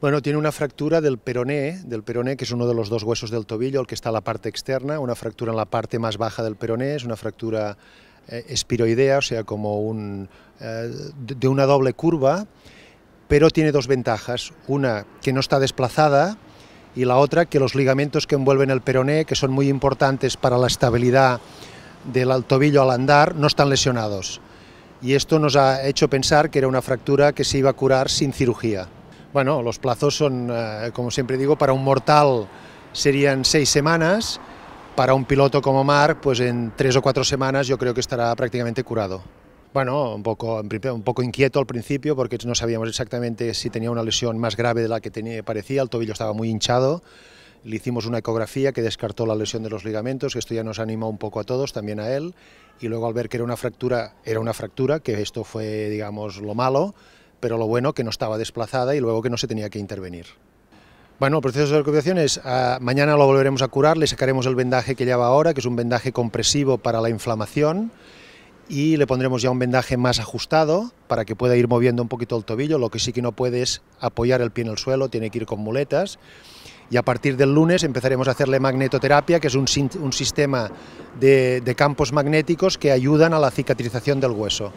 Bueno, tiene una fractura del peroné, del peroné que es uno de los dos huesos del tobillo, el que está en la parte externa, una fractura en la parte más baja del peroné, es una fractura eh, espiroidea, o sea, como eh, de una doble curva, pero tiene dos ventajas, una que no está desplazada y la otra que los ligamentos que envuelven el peroné, que son muy importantes para la estabilidad del tobillo al andar, no están lesionados. Y esto nos ha hecho pensar que era una fractura que se iba a curar sin cirugía. Bueno, los plazos son, eh, como siempre digo, para un mortal serían seis semanas, para un piloto como Mark, pues en tres o cuatro semanas yo creo que estará prácticamente curado. Bueno, un poco, un poco inquieto al principio porque no sabíamos exactamente si tenía una lesión más grave de la que tenía, parecía, el tobillo estaba muy hinchado, le hicimos una ecografía que descartó la lesión de los ligamentos, esto ya nos animó un poco a todos, también a él, y luego al ver que era una fractura, era una fractura, que esto fue, digamos, lo malo, pero lo bueno que no estaba desplazada y luego que no se tenía que intervenir. Bueno, el proceso de recuperación es, ah, mañana lo volveremos a curar, le sacaremos el vendaje que lleva ahora, que es un vendaje compresivo para la inflamación, y le pondremos ya un vendaje más ajustado para que pueda ir moviendo un poquito el tobillo, lo que sí que no puede es apoyar el pie en el suelo, tiene que ir con muletas, y a partir del lunes empezaremos a hacerle magnetoterapia, que es un, sistema de campos magnéticos que ayudan a la cicatrización del hueso.